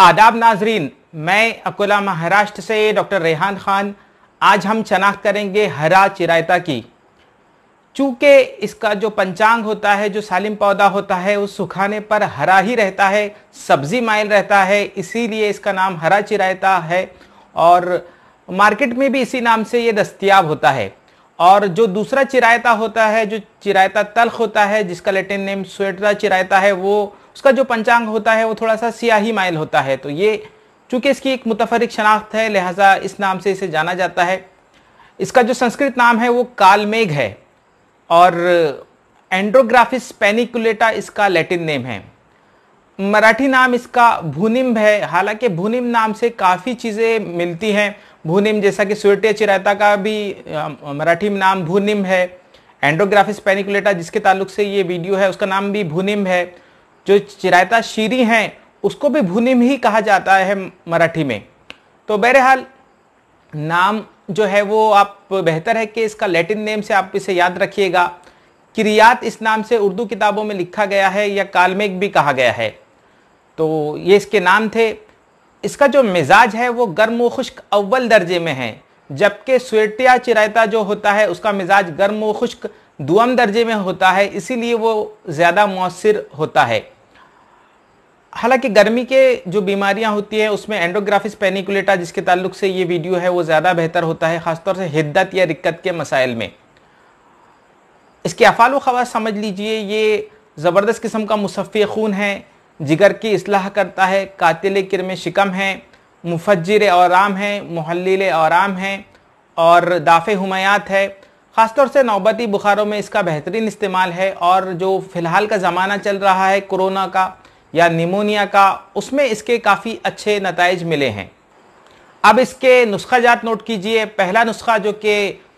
आदाब नाजरीन मैं अकोला महाराष्ट्र से डॉक्टर रेहान खान आज हम शनाख्त करेंगे हरा चिरायता की चूँकि इसका जो पंचांग होता है जो सालिम पौधा होता है वो सुखाने पर हरा ही रहता है सब्जी माइल रहता है इसीलिए इसका नाम हरा चिरायता है और मार्केट में भी इसी नाम से ये दस्तियाब होता है और जो दूसरा चिरायता होता है जो चिरायता तलख होता है जिसका लेटिन नेम स्वेटरा चिरायता है वो उसका जो पंचांग होता है वो थोड़ा सा सियाही माइल होता है तो ये चूंकि इसकी एक मुतफरक शनाख्त है लिहाजा इस नाम से इसे जाना जाता है इसका जो संस्कृत नाम है वो कालमेघ है और एंड्रोग्राफिस पेनिकुलेटा इसका लैटिन नेम है मराठी नाम इसका भूनिम्ब है हालांकि भूनिम्ब नाम से काफ़ी चीज़ें मिलती हैं भूनिम्ब जैसा कि सुरटे चिरायता का भी मराठी नाम भूनिम्ब है एंड्रोग्राफिस पेनिकुलेटा जिसके ताल्लुक से ये वीडियो है उसका नाम भी भूनिम्ब है जो चिरायता शीरी हैं उसको भी भुनिम ही कहा जाता है मराठी में तो बहरहाल नाम जो है वो आप बेहतर है कि इसका लैटिन नेम से आप इसे याद रखिएगा किरियात इस नाम से उर्दू किताबों में लिखा गया है या कालमेग भी कहा गया है तो ये इसके नाम थे इसका जो मिजाज है वो गर्म व खुश्क अव्वल दर्जे में है जबकि स्वेटिया चिरायता जो होता है उसका मिजाज गर्म व खुश्क दुअम दर्जे में होता है इसीलिए वो ज़्यादा मौसर होता है हालांकि गर्मी के जो बीमारियां होती है उसमें एंडोग्राफिस पेनिकुलेटा जिसके ताल्लुक से ये वीडियो है वो ज़्यादा बेहतर होता है ख़ासतौर से हिद्दत या रिक्कत के मसाइल में इसके अफाल खवास समझ लीजिए ये ज़बरदस्त किस्म का मुसफ़ खून है जिगर की असलाह करता है कातिल किरम शिकम है मुफजर औराम है महलिल औराम है और दाफ़ हमायात है ख़ासतौर से नौबती बुखारों में इसका बेहतरीन इस्तेमाल है और जो फ़िलहाल का ज़माना चल रहा है कोरोना का या निमोनिया का उसमें इसके काफ़ी अच्छे नतज मिले हैं अब इसके नुस्खा जात नोट कीजिए पहला नुस्खा जो कि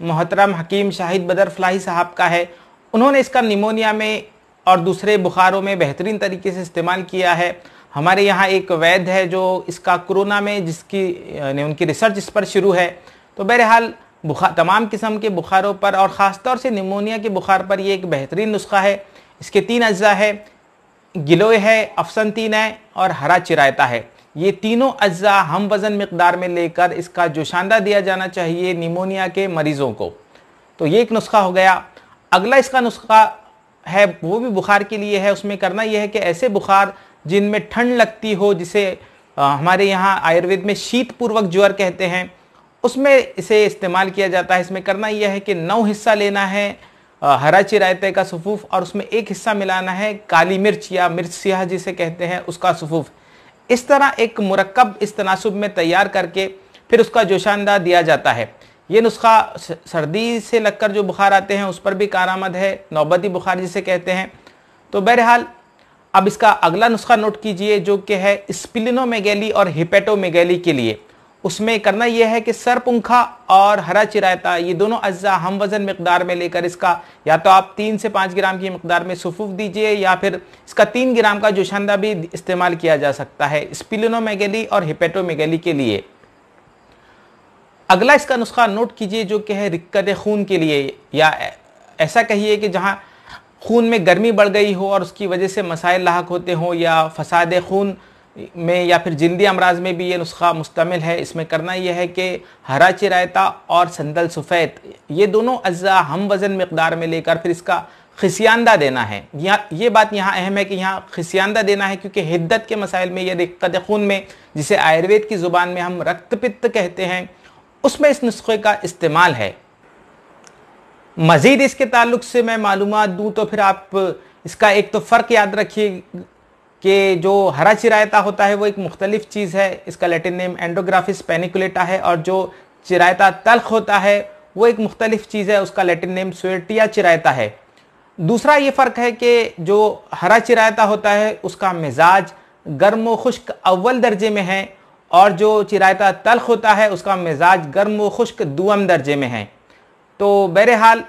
मोहतरम हकीम शाहिद बदर फलाही साहब का है उन्होंने इसका निमोनिया में और दूसरे बुखारों में बेहतरीन तरीके से इस्तेमाल किया है हमारे यहाँ एक वैद्य है जो इसका कोरोना में जिसकी ने उनकी रिसर्च इस पर शुरू है तो बहरहाल बुखार तमाम किस्म के बुखारों पर और ख़ासतौर से निमोनिया के बुखार पर ये एक बेहतरीन नुस्खा है इसके तीन अज्जा है गिलोय है अफसनतीन है और हरा चिरायता है ये तीनों अज्जा हम वज़न मकदार में लेकर इसका जोशांदा दिया जाना चाहिए निमोनिया के मरीज़ों को तो ये एक नुस्खा हो गया अगला इसका नुस्खा है वो भी बुखार के लिए है उसमें करना यह है कि ऐसे बुखार जिनमें ठंड लगती हो जिसे हमारे यहाँ आयुर्वेद में शीत पूर्वक ज्वर कहते हैं उसमें इसे इस्तेमाल किया जाता है इसमें करना यह है कि नौ हिस्सा लेना है हरा चिरायते का सफूफ और उसमें एक हिस्सा मिलाना है काली मिर्च या मिर्च सियाह जिसे कहते हैं उसका सफूफ इस तरह एक मरकब इस तनासब में तैयार करके फिर उसका जोशानदा दिया जाता है ये नुस्खा सर्दी से लगकर जो बुखार आते हैं उस पर भी कारामद है नौबती बुखार जिसे कहते हैं तो बहरहाल अब इसका अगला नुस्खा नोट कीजिए जो कि है स्पिलिनोमेगैली और हिपेटोमेगैली के लिए उसमें करना यह है कि सरपुंखा और हरा चिरायता ये दोनों अज्जा हम वजन मकदार में लेकर इसका या तो आप तीन से पाँच ग्राम की मकदार में सफूफ दीजिए या फिर इसका तीन ग्राम का जोशानदा भी इस्तेमाल किया जा सकता है स्पिलिनोमेगेली और हिपेटोमेगेली के लिए अगला इसका नुस्खा नोट कीजिए जो कि है रिक्कत खून के लिए या ऐसा कहिए कि जहाँ खून में गर्मी बढ़ गई हो और उसकी वजह से मसाइल लाक होते हों या फसाद खून में या फिर जिंदी अमराज में भी ये नुस्खा मुश्तमिल है इसमें करना यह है कि हरा चिरायता और संदल सफ़ैद ये दोनों अज्जा हम वज़न मकदार में लेकर फिर इसका खिसियांदा देना है यहाँ ये बात यहाँ अहम है कि यहाँ खिसियांदा देना है क्योंकि हिद्दत के मसाइल में यह कद खून में जिसे आयुर्वेद की ज़ुबान में हम रक्त पित्त कहते हैं उसमें इस नुस्खे का इस्तेमाल है मज़ीद इसके ताल्लुक से मैं मालूम दूँ तो फिर आप इसका एक तो फ़र्क याद रखिए कि जो हरा चिरायता होता है वो एक मुख्तलिफ चीज़ है इसका लेटिन नेम एंडोग्राफिस पेनिकुलेटा है और जो चिरायता तलख होता है वो एक मुख्तलिफ चीज़ है उसका लेटिन नेम स्वेटिया चिरायता है दूसरा ये फ़र्क है कि जो हरा चिरायता होता है उसका मिजाज गर्म व खुश्क अव्वल दर्जे में है और जो चिरायता तलख होता है उसका मिजाज गर्म व खुश्क दुअम दर्जे में है तो बहरहाल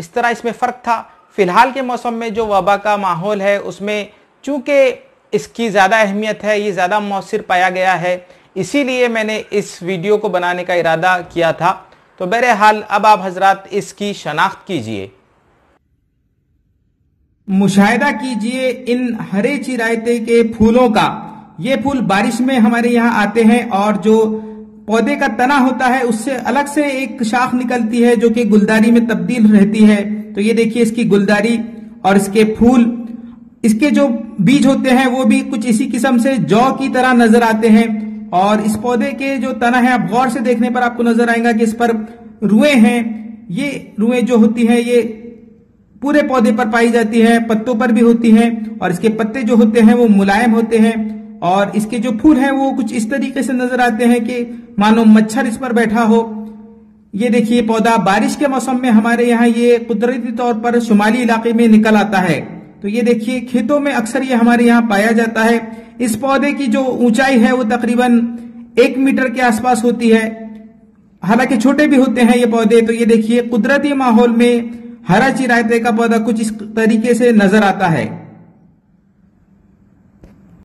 इस तरह इसमें फ़र्क था फ़िलहाल के मौसम में जो वबा का माहौल है उसमें चूँकि इसकी ज़्यादा अहमियत है ये ज़्यादा मौसर पाया गया है इसीलिए मैंने इस वीडियो को बनाने का इरादा किया था तो बहरहाल अब आप हजरात इसकी शनाख्त कीजिए मुशाहिदा कीजिए इन हरे चिरायते के फूलों का ये फूल बारिश में हमारे यहाँ आते हैं और जो पौधे का तना होता है उससे अलग से एक शाख निकलती है जो कि गुलदारी में तब्दील रहती है तो ये देखिए इसकी गुलदारी और इसके फूल इसके जो बीज होते हैं वो भी कुछ इसी किस्म से जौ की तरह नजर आते हैं और इस पौधे के जो तना है आप गौर से देखने पर आपको नजर आएगा कि इस पर रुए हैं ये रुए जो होती हैं ये पूरे पौधे पर पाई जाती है पत्तों पर भी होती हैं और इसके पत्ते जो होते हैं वो मुलायम होते हैं और इसके जो फूल हैं वो कुछ इस तरीके से नजर आते हैं कि मानो मच्छर इस पर बैठा हो ये देखिए पौधा बारिश के मौसम में हमारे यहाँ ये कुदरती तौर पर शुमाली इलाके में निकल आता है तो ये देखिए खेतों में अक्सर ये हमारे यहाँ पाया जाता है इस पौधे की जो ऊंचाई है वो तकरीबन एक मीटर के आसपास होती है हालांकि छोटे भी होते हैं ये पौधे तो ये देखिए कुदरती माहौल में हरा चिरायते का पौधा कुछ इस तरीके से नजर आता है